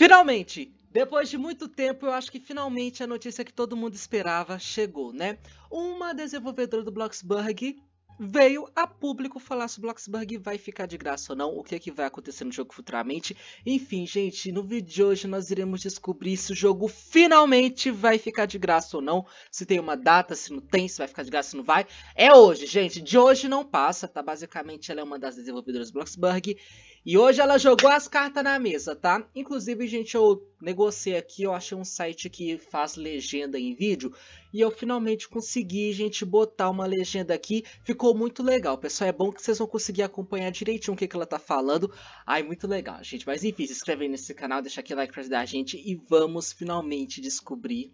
Finalmente, depois de muito tempo, eu acho que finalmente a notícia que todo mundo esperava chegou, né? Uma desenvolvedora do Bloxburg veio a público falar se o Bloxburg vai ficar de graça ou não, o que, é que vai acontecer no jogo futuramente. Enfim, gente, no vídeo de hoje nós iremos descobrir se o jogo finalmente vai ficar de graça ou não, se tem uma data, se não tem, se vai ficar de graça, se não vai. É hoje, gente, de hoje não passa, tá? Basicamente ela é uma das desenvolvedoras do Bloxburg e hoje ela jogou as cartas na mesa, tá? Inclusive, gente, eu negociei aqui, eu achei um site que faz legenda em vídeo. E eu finalmente consegui, gente, botar uma legenda aqui. Ficou muito legal, pessoal. É bom que vocês vão conseguir acompanhar direitinho o que, que ela tá falando. Ai, muito legal, gente. Mas enfim, se inscreve aí nesse canal, deixa aquele like pra ajudar a gente. E vamos finalmente descobrir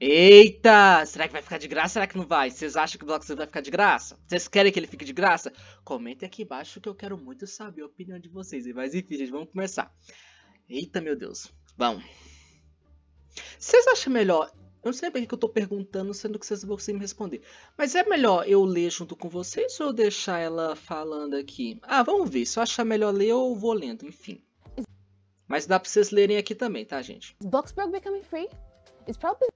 Eita! Será que vai ficar de graça? Será que não vai? Vocês acham que o Bloco vai ficar de graça? Vocês querem que ele fique de graça? Comentem aqui embaixo que eu quero muito saber a opinião de vocês. Mas enfim, gente, vamos começar. Eita, meu Deus. Vamos. Vocês acham melhor... Eu não sei bem que eu tô perguntando, sendo que vocês vão conseguir me responder. Mas é melhor eu ler junto com vocês ou deixar ela falando aqui? Ah, vamos ver. Se eu achar melhor ler, eu vou lendo, enfim. Mas dá pra vocês lerem aqui também, tá, gente? Boxburg becoming free? It's probably...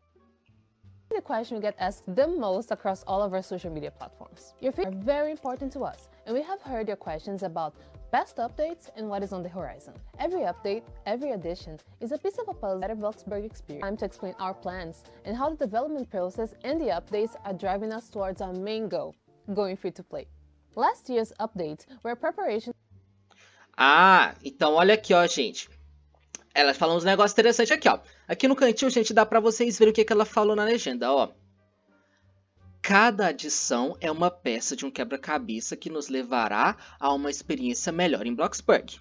The question we get asked the most across all of our social media platforms. Your feedback are very important to us, and we have heard your questions about best updates and what is on the horizon. Every update, every addition is a piece of a puzzle that Boxburg experience. Time to explain our plans and how the development process and the updates are driving us towards our main goal, going free to play. Last year's updates were preparation. Ah, então olha aqui, ó, gente. Elas falam uns negócios interessantes aqui, ó. Aqui no cantinho, gente, dá para vocês verem o que, que ela falou na legenda, ó. Cada adição é uma peça de um quebra-cabeça que nos levará a uma experiência melhor em Bloxburg.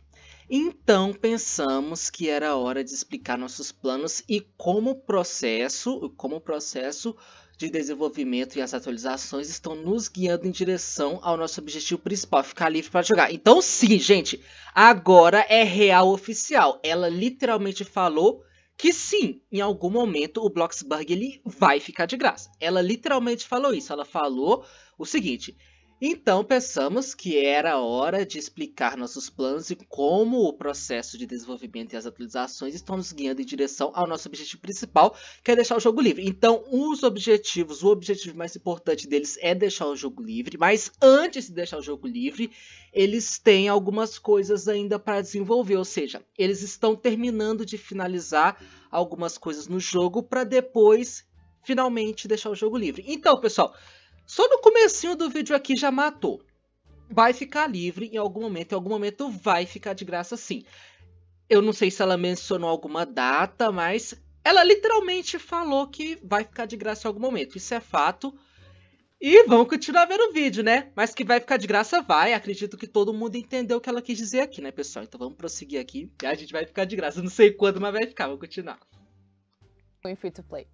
Então pensamos que era hora de explicar nossos planos e como o processo, como o processo de desenvolvimento e as atualizações estão nos guiando em direção ao nosso objetivo principal, ficar livre para jogar. Então sim, gente, agora é real oficial. Ela literalmente falou que sim, em algum momento o Bloxburg ele vai ficar de graça. Ela literalmente falou isso. Ela falou o seguinte: então pensamos que era hora de explicar nossos planos e como o processo de desenvolvimento e as atualizações estão nos guiando em direção ao nosso objetivo principal, que é deixar o jogo livre. Então, os objetivos, o objetivo mais importante deles é deixar o jogo livre, mas antes de deixar o jogo livre, eles têm algumas coisas ainda para desenvolver, ou seja, eles estão terminando de finalizar algumas coisas no jogo para depois finalmente deixar o jogo livre. Então, pessoal, só no comecinho do vídeo aqui já matou. Vai ficar livre em algum momento, em algum momento vai ficar de graça sim. Eu não sei se ela mencionou alguma data, mas ela literalmente falou que vai ficar de graça em algum momento. Isso é fato. E vamos continuar vendo o vídeo, né? Mas que vai ficar de graça, vai. Acredito que todo mundo entendeu o que ela quis dizer aqui, né, pessoal? Então vamos prosseguir aqui. E a gente vai ficar de graça. Não sei quando, mas vai ficar. Vamos continuar. Free to play.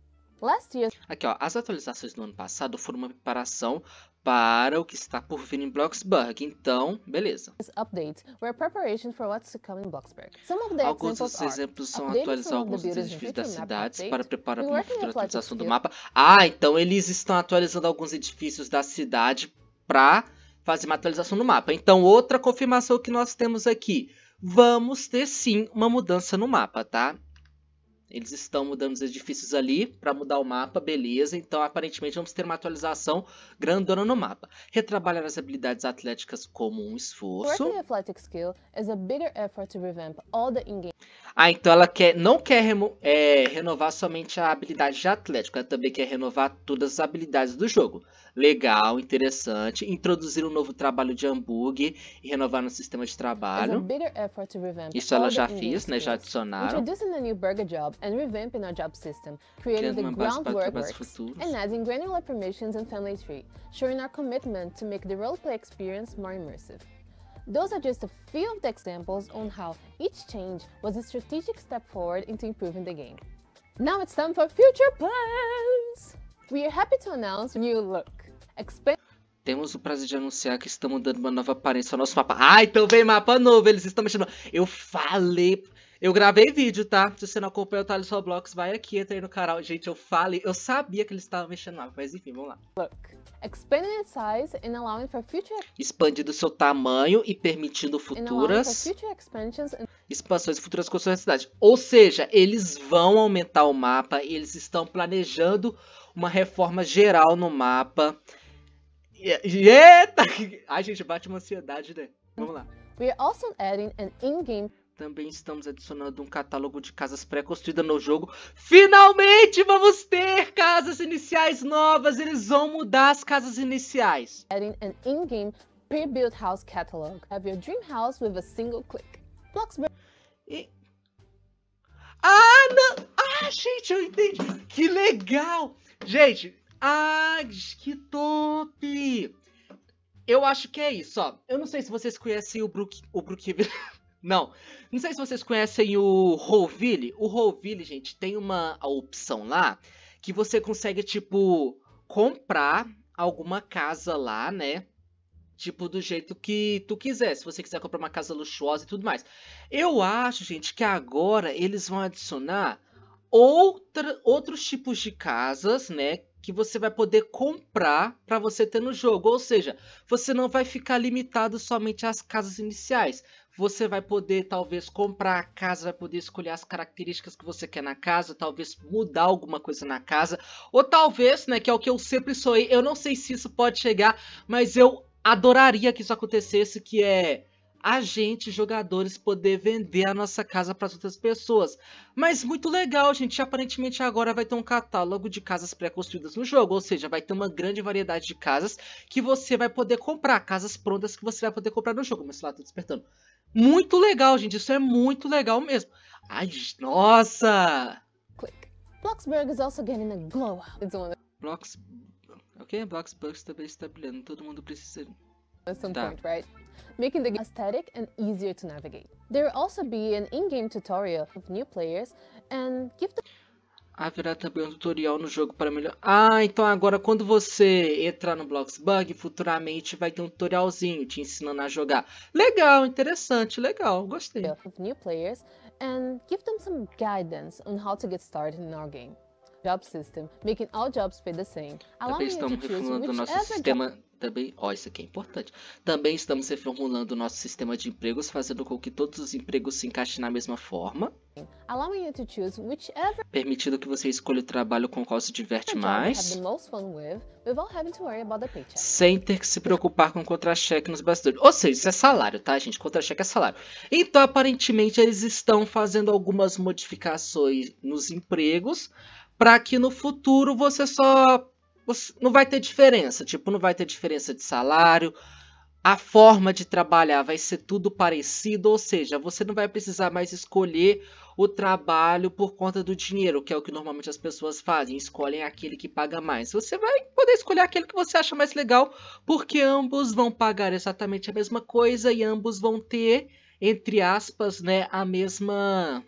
Aqui, ó, as atualizações do ano passado foram uma preparação para o que está por vir em Bloxburg. Então, beleza. Updates were preparation for what's to come in Bloxburg. Some of the alguns dos exemplos são atualizar alguns edifícios das cidades para preparar para uma futura atualização do mapa. Ah, então eles estão atualizando alguns edifícios da cidade para fazer uma atualização no mapa. Então, outra confirmação que nós temos aqui. Vamos ter sim uma mudança no mapa, tá? Eles estão mudando os edifícios ali para mudar o mapa, beleza. Então, aparentemente, vamos ter uma atualização grandona no mapa. Retrabalhar as habilidades atléticas como um esforço. athletic skill is a bigger effort to revamp all the in-game ah, então ela quer, não quer remo, é, renovar somente a habilidade de Atlético, ela também quer renovar todas as habilidades do jogo. Legal, interessante. Introduzir um novo trabalho de hambúrguer e renovar no sistema de trabalho. Isso ela já fez, né? Já adicionaram. Introducing a new burger job and revamping our job system, creating the groundwork works, and adding granular permissions and family tree, showing our commitment to make the roleplay experience more immersive. Those are just a few of the examples on how each change was a strategic step forward into improving the game. Now it's time for future plans! We are happy to announce new look. Expand temos o prazer de anunciar que estamos dando uma nova aparência ao nosso mapa. Ah, então vem mapa novo, eles estão mexendo. Eu falei eu gravei vídeo, tá? Se você não acompanha o Thales Roblox, vai aqui, entra aí no canal. Gente, eu falei, eu sabia que eles estavam mexendo lá, mas enfim, vamos lá. Look, expanding its size and allowing for future... Expandindo seu tamanho e permitindo futuras... Expansões e futuras construções da cidade. Ou seja, eles vão aumentar o mapa, eles estão planejando uma reforma geral no mapa. Eita! Ai, gente, bate uma ansiedade, né? Vamos lá. We are also adding an in-game também estamos adicionando um catálogo de casas pré-construídas no jogo. Finalmente vamos ter casas iniciais novas. Eles vão mudar as casas iniciais. Adding an in-game pre-built house catalog. Have your dream house with a single click. Bloxburg. E... Ah, não! Ah, gente, eu entendi. Que legal! Gente, ah, que top! Eu acho que é isso, ó. Eu não sei se vocês conhecem o Brook, o Brookhaven. não. Não sei se vocês conhecem o Roville. O Roville, gente, tem uma opção lá que você consegue, tipo, comprar alguma casa lá, né? Tipo, do jeito que tu quiser. Se você quiser comprar uma casa luxuosa e tudo mais. Eu acho, gente, que agora eles vão adicionar outra, outros tipos de casas, né? Que você vai poder comprar para você ter no jogo. Ou seja, você não vai ficar limitado somente às casas iniciais. Você vai poder, talvez, comprar a casa, vai poder escolher as características que você quer na casa, talvez mudar alguma coisa na casa. Ou talvez, né, que é o que eu sempre sonhei. Eu não sei se isso pode chegar, mas eu adoraria que isso acontecesse, que é a gente, jogadores, poder vender a nossa casa para outras pessoas. Mas muito legal, gente. Aparentemente agora vai ter um catálogo de casas pré-construídas no jogo, ou seja, vai ter uma grande variedade de casas que você vai poder comprar, casas prontas que você vai poder comprar no jogo. Mas lá tá despertando. Muito legal, gente. Isso é muito legal mesmo. Ai, nossa! Click. Bloxburg is also getting a glow up. It's one of... Blox... Ok, Bloxburg está bem estabilizando. Todo mundo precisa at some point, right? Making the game aesthetic and easier to navigate. There will also be an in-game tutorial of new players and give the Haverá ah, também um tutorial no jogo para melhor. Ah, então agora quando você entrar no Bloxbug, futuramente vai ter um tutorialzinho te ensinando a jogar. Legal, interessante, legal, gostei. New players and give them some guidance on how to get started in our game. Job system, making all jobs pay the same. Allowing you to choose whichever também, ó, isso aqui é importante. Também estamos reformulando o nosso sistema de empregos, fazendo com que todos os empregos se encaixem na mesma forma. Whichever... Permitindo que você escolha o trabalho com o qual se diverte mais. sem ter que se preocupar com contra-cheque nos bastidores. Ou seja, isso é salário, tá, gente? Contra-cheque é salário. Então, aparentemente, eles estão fazendo algumas modificações nos empregos para que no futuro você só você, não vai ter diferença. Tipo, não vai ter diferença de salário. A forma de trabalhar vai ser tudo parecido, ou seja, você não vai precisar mais escolher o trabalho por conta do dinheiro, que é o que normalmente as pessoas fazem, escolhem aquele que paga mais. Você vai poder escolher aquele que você acha mais legal, porque ambos vão pagar exatamente a mesma coisa e ambos vão ter, entre aspas, né, a mesma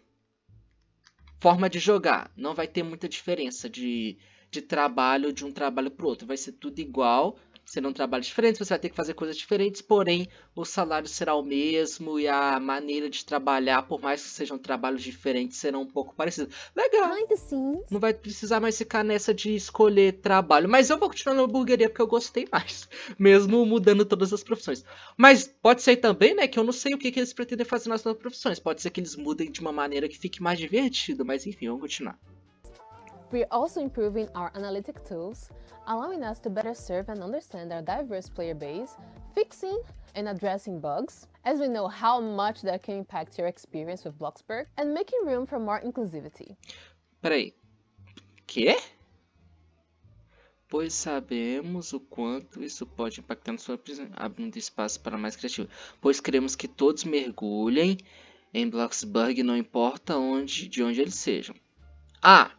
forma de jogar. Não vai ter muita diferença de de trabalho de um trabalho para o outro. Vai ser tudo igual, serão trabalhos diferentes, você vai ter que fazer coisas diferentes, porém o salário será o mesmo e a maneira de trabalhar, por mais que sejam trabalhos diferentes, serão um pouco parecidos. Legal! Assim. Não vai precisar mais ficar nessa de escolher trabalho, mas eu vou continuar na hamburgueria porque eu gostei mais, mesmo mudando todas as profissões. Mas pode ser também, né, que eu não sei o que, que eles pretendem fazer nas suas profissões, pode ser que eles mudem de uma maneira que fique mais divertido mas enfim, vamos continuar. We're also improving our analytic tools, allowing us to better serve and understand our diverse player base, fixing and addressing bugs, as we know how much that can impact your experience with Bloxburg, and making room for more inclusivity. Peraí. Quê? Pois sabemos o quanto isso pode impactar na sua abrindo espaço para mais criativo. Pois queremos que todos mergulhem em Bloxburg, não importa onde, de onde eles sejam. Ah,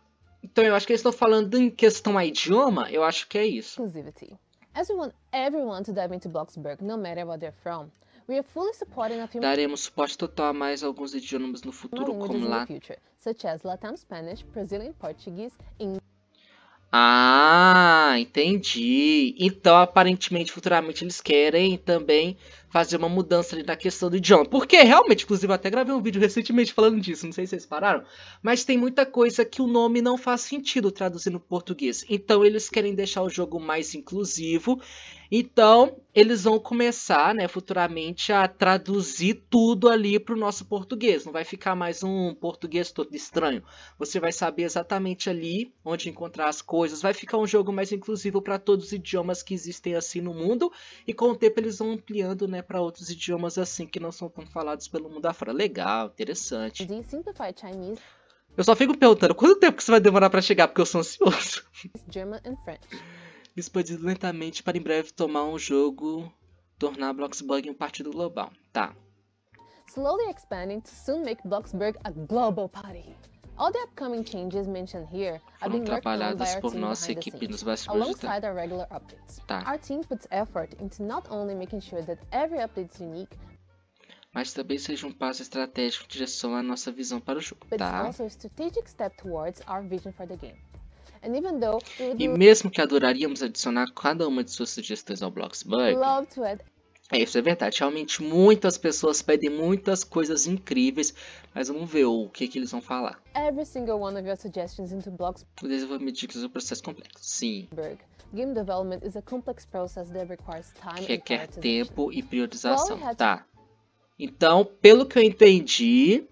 então eu acho que eles estão falando em questão a idioma, eu acho que é isso. Inclusivity. As we want everyone to dive into Bloxburg, no matter they're from, we are fully supporting a few Daremos suporte total a mais alguns idiomas no futuro, como lá. Future, such as Spanish, Brazilian Portuguese, Ah, entendi. Então, aparentemente, futuramente eles querem também fazer uma mudança ali na questão do idioma. Porque realmente, inclusive, eu até gravei um vídeo recentemente falando disso, não sei se vocês pararam, mas tem muita coisa que o nome não faz sentido traduzindo para português. Então eles querem deixar o jogo mais inclusivo então, eles vão começar, né, futuramente a traduzir tudo ali para o nosso português. Não vai ficar mais um português todo estranho. Você vai saber exatamente ali onde encontrar as coisas. Vai ficar um jogo mais inclusivo para todos os idiomas que existem assim no mundo. E com o tempo eles vão ampliando, né, para outros idiomas assim que não são tão falados pelo mundo afora. Legal, interessante. Eu só fico perguntando, quanto tempo que isso vai demorar para chegar? Porque eu sou ansioso. German and French expandido lentamente para em breve tomar um jogo, tornar Bloxburg um partido global. Tá. Slowly expanding to soon make Bloxburg a global party. All the upcoming changes mentioned here have been trabalhadas por nossa equipe nos bastidores our regular updates. Tá. Our team puts effort into not only making sure that every update is unique, mas também seja um passo estratégico em direção à nossa visão para o jogo, tá? But it's tá? also a strategic step towards our vision for the game. E mesmo que adoraríamos adicionar cada uma de suas sugestões ao Bloxburg, é isso, é verdade. Realmente muitas pessoas pedem muitas coisas incríveis, mas vamos ver o que, que eles vão falar. Every single one of your suggestions into blocks. O desenvolvimento de é um processo complexo. Sim. Game development is a complex process that requires time Requer tempo e priorização. tá. Então, pelo que eu entendi,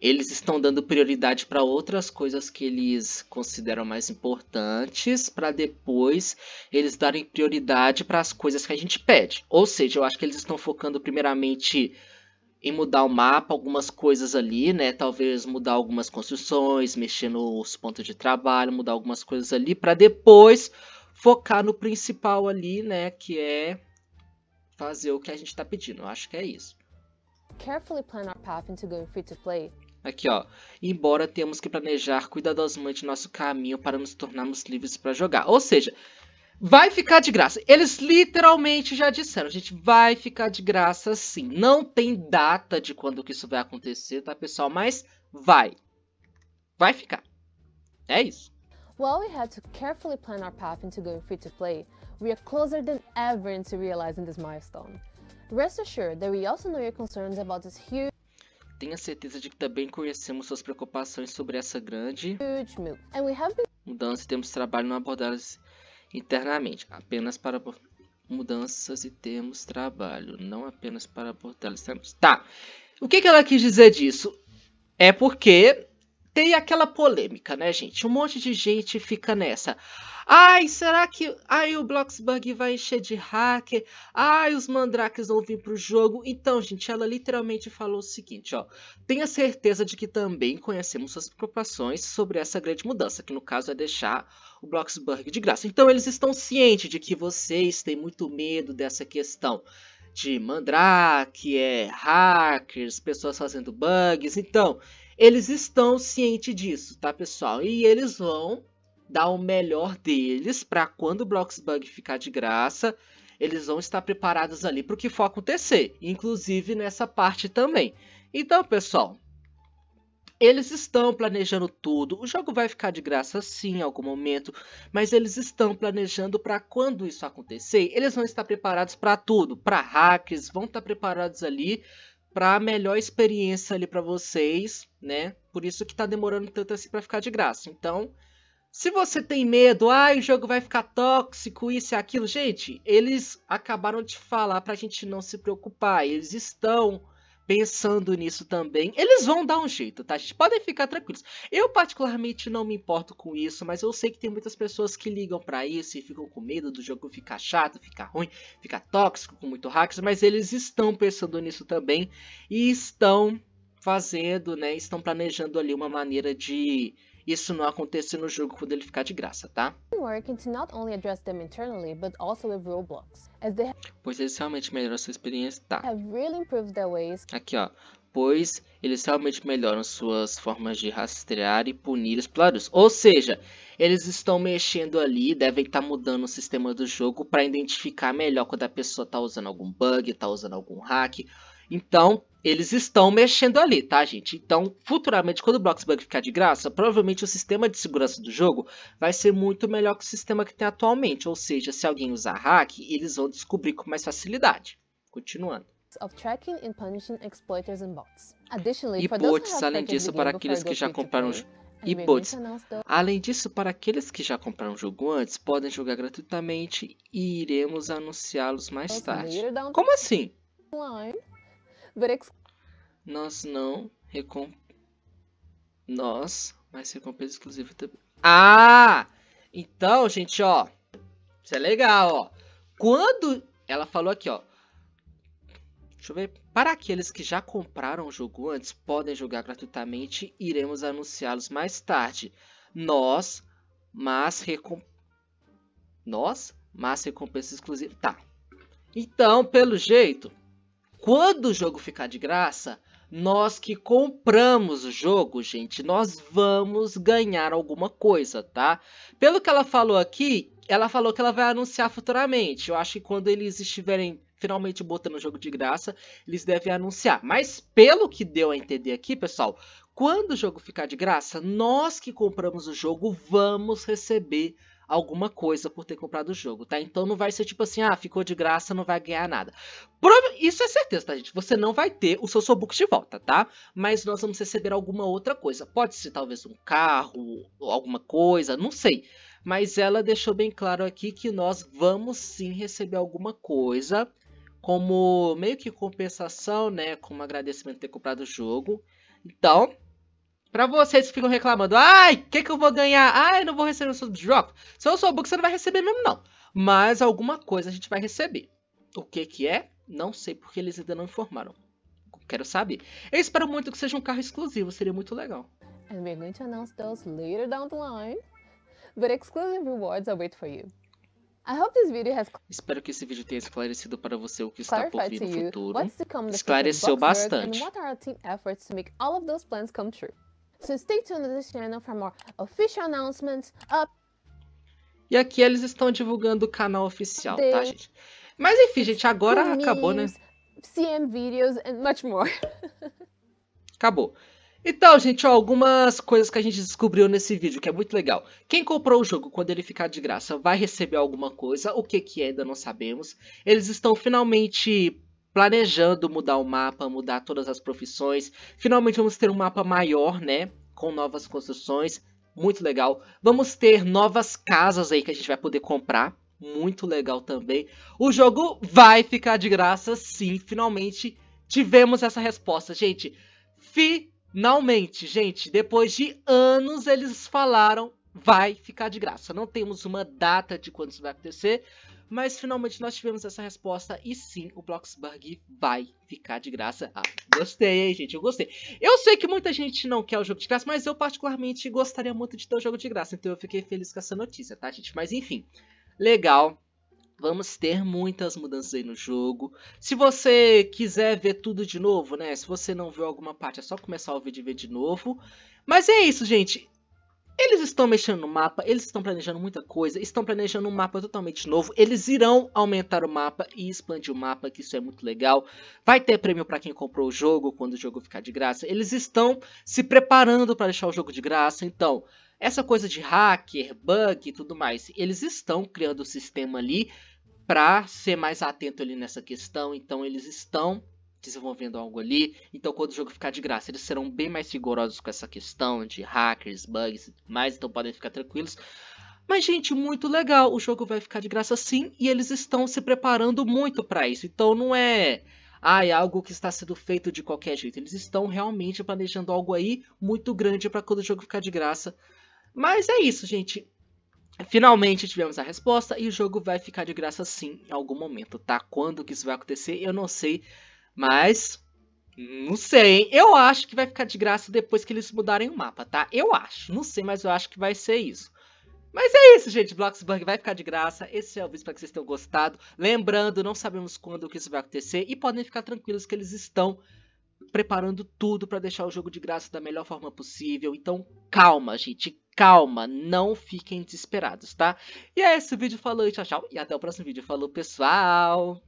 eles estão dando prioridade para outras coisas que eles consideram mais importantes, para depois eles darem prioridade para as coisas que a gente pede. Ou seja, eu acho que eles estão focando primeiramente em mudar o mapa, algumas coisas ali, né? Talvez mudar algumas construções, mexer nos pontos de trabalho, mudar algumas coisas ali, para depois focar no principal ali, né? Que é fazer o que a gente está pedindo. Eu acho que é isso. Carefully plan our path into going free to play Aqui, ó. Embora temos que planejar cuidadosamente nosso caminho para nos tornarmos livres para jogar. Ou seja, vai ficar de graça. Eles literalmente já disseram, gente, vai ficar de graça sim. Não tem data de quando que isso vai acontecer, tá, pessoal? Mas vai. Vai ficar. É isso. While we had to carefully plan our path into going free to play, we are closer than ever into realizing this milestone. Rest assured that we also know your concerns about this huge Tenha certeza de que também conhecemos suas preocupações sobre essa grande mudança e temos trabalho no abordá-las internamente, apenas para mudanças e temos trabalho, não apenas para abordá-las. Tá, o que, que ela quis dizer disso? É porque tem aquela polêmica, né, gente? Um monte de gente fica nessa. Ai, será que ai, o Bloxburg vai encher de hacker? Ai, os mandrakes vão vir pro jogo? Então, gente, ela literalmente falou o seguinte, ó. Tenha certeza de que também conhecemos suas preocupações sobre essa grande mudança, que no caso é deixar o Bloxburg de graça. Então, eles estão cientes de que vocês têm muito medo dessa questão de mandrake, é hackers, pessoas fazendo bugs. Então, eles estão cientes disso, tá, pessoal? E eles vão dar o melhor deles para quando o Bloxbug ficar de graça, eles vão estar preparados ali para o que for acontecer, inclusive nessa parte também. Então, pessoal, eles estão planejando tudo. O jogo vai ficar de graça sim em algum momento, mas eles estão planejando para quando isso acontecer. Eles vão estar preparados para tudo, para hacks, vão estar preparados ali para melhor experiência ali para vocês, né? Por isso que tá demorando tanto assim para ficar de graça. Então, se você tem medo, ai, ah, o jogo vai ficar tóxico, isso e aquilo, gente, eles acabaram de falar pra gente não se preocupar. Eles estão pensando nisso também. Eles vão dar um jeito, tá? Gente? podem ficar tranquilos. Eu, particularmente, não me importo com isso, mas eu sei que tem muitas pessoas que ligam para isso e ficam com medo do jogo ficar chato, ficar ruim, ficar tóxico, com muito hacks, mas eles estão pensando nisso também e estão fazendo, né? Estão planejando ali uma maneira de isso não acontecer no jogo quando ele ficar de graça, tá? Pois eles realmente melhoram sua experiência, tá? Aqui, ó. Pois eles realmente melhoram suas formas de rastrear e punir os exploradores. Ou seja, eles estão mexendo ali, devem estar tá mudando o sistema do jogo para identificar melhor quando a pessoa está usando algum bug, está usando algum hack então, eles estão mexendo ali, tá, gente? Então, futuramente, quando o Blox ficar de graça, provavelmente o sistema de segurança do jogo vai ser muito melhor que o sistema que tem atualmente. Ou seja, se alguém usar hack, eles vão descobrir com mais facilidade. Continuando. E bots, além disso, para aqueles que já compraram e bots. Além disso, para aqueles que já compraram o jogo antes, podem jogar gratuitamente e iremos anunciá-los mais tarde. Como assim? Nós não recomp... Nós, mas recompensa exclusiva também. Ah! Então, gente, ó. Isso é legal, ó. Quando ela falou aqui, ó. Deixa eu ver. Para aqueles que já compraram o jogo antes, podem jogar gratuitamente. Iremos anunciá-los mais tarde. Nós, mas recomp... Nós, mas recompensa exclusiva. Tá. Então, pelo jeito, quando o jogo ficar de graça, nós que compramos o jogo, gente, nós vamos ganhar alguma coisa, tá? Pelo que ela falou aqui, ela falou que ela vai anunciar futuramente. Eu acho que quando eles estiverem finalmente botando o jogo de graça, eles devem anunciar. Mas pelo que deu a entender aqui, pessoal, quando o jogo ficar de graça, nós que compramos o jogo vamos receber alguma coisa por ter comprado o jogo, tá? Então não vai ser tipo assim, ah, ficou de graça, não vai ganhar nada. Isso é certeza, tá, gente? Você não vai ter o seu Sobux de volta, tá? Mas nós vamos receber alguma outra coisa. Pode ser talvez um carro, alguma coisa, não sei. Mas ela deixou bem claro aqui que nós vamos sim receber alguma coisa como meio que compensação, né? Como agradecimento por ter comprado o jogo. Então, Pra vocês que ficam reclamando, ai, o que, que eu vou ganhar? Ai, não vou receber o seu drop. Se eu sou o book, você não vai receber mesmo, não. Mas alguma coisa a gente vai receber. O que que é? Não sei, porque eles ainda não informaram. Quero saber. Eu espero muito que seja um carro exclusivo, seria muito legal. And we're going to announce those later down the line. But exclusive rewards for you. I hope this video has... Espero que esse vídeo tenha esclarecido para você o que está por vir no futuro. Esclareceu bastante. And what are our team efforts to make all of those plans come true so stay tuned to this channel for more official announcements up. E aqui eles estão divulgando o canal oficial, The... tá, gente? Mas enfim, gente, agora memes, acabou, né? CM videos and much more. acabou. Então, gente, ó, algumas coisas que a gente descobriu nesse vídeo, que é muito legal. Quem comprou o jogo quando ele ficar de graça vai receber alguma coisa, o que que é, ainda não sabemos. Eles estão finalmente planejando mudar o mapa, mudar todas as profissões. Finalmente vamos ter um mapa maior, né? Com novas construções. Muito legal. Vamos ter novas casas aí que a gente vai poder comprar. Muito legal também. O jogo vai ficar de graça, sim. Finalmente tivemos essa resposta, gente. Finalmente, gente. Depois de anos eles falaram vai ficar de graça. Não temos uma data de quando isso vai acontecer, mas finalmente nós tivemos essa resposta e sim, o Bloxburg vai ficar de graça. Ah, gostei, hein, gente? Eu gostei. Eu sei que muita gente não quer o jogo de graça, mas eu particularmente gostaria muito de ter o jogo de graça, então eu fiquei feliz com essa notícia, tá, gente? Mas enfim, legal. Vamos ter muitas mudanças aí no jogo. Se você quiser ver tudo de novo, né? Se você não viu alguma parte, é só começar o vídeo e ver de novo. Mas é isso, gente. Eles estão mexendo no mapa, eles estão planejando muita coisa, estão planejando um mapa totalmente novo. Eles irão aumentar o mapa e expandir o mapa, que isso é muito legal. Vai ter prêmio para quem comprou o jogo quando o jogo ficar de graça. Eles estão se preparando para deixar o jogo de graça, então essa coisa de hacker, bug e tudo mais, eles estão criando o um sistema ali para ser mais atento ali nessa questão, então eles estão desenvolvendo algo ali. Então, quando o jogo ficar de graça, eles serão bem mais rigorosos com essa questão de hackers, bugs e mais. Então, podem ficar tranquilos. Mas, gente, muito legal. O jogo vai ficar de graça sim. E eles estão se preparando muito para isso. Então, não é. Ah, é algo que está sendo feito de qualquer jeito. Eles estão realmente planejando algo aí muito grande para quando o jogo ficar de graça. Mas é isso, gente. Finalmente tivemos a resposta e o jogo vai ficar de graça sim em algum momento, tá? Quando que isso vai acontecer, eu não sei. Mas. Não sei, hein? Eu acho que vai ficar de graça depois que eles mudarem o mapa, tá? Eu acho. Não sei, mas eu acho que vai ser isso. Mas é isso, gente. Bloxburg vai ficar de graça. Esse é o vídeo. Espero que vocês tenham gostado. Lembrando, não sabemos quando que isso vai acontecer. E podem ficar tranquilos que eles estão preparando tudo para deixar o jogo de graça da melhor forma possível. Então, calma, gente. Calma. Não fiquem desesperados, tá? E é esse o vídeo. Falou e tchau, tchau. E até o próximo vídeo. Falou, pessoal.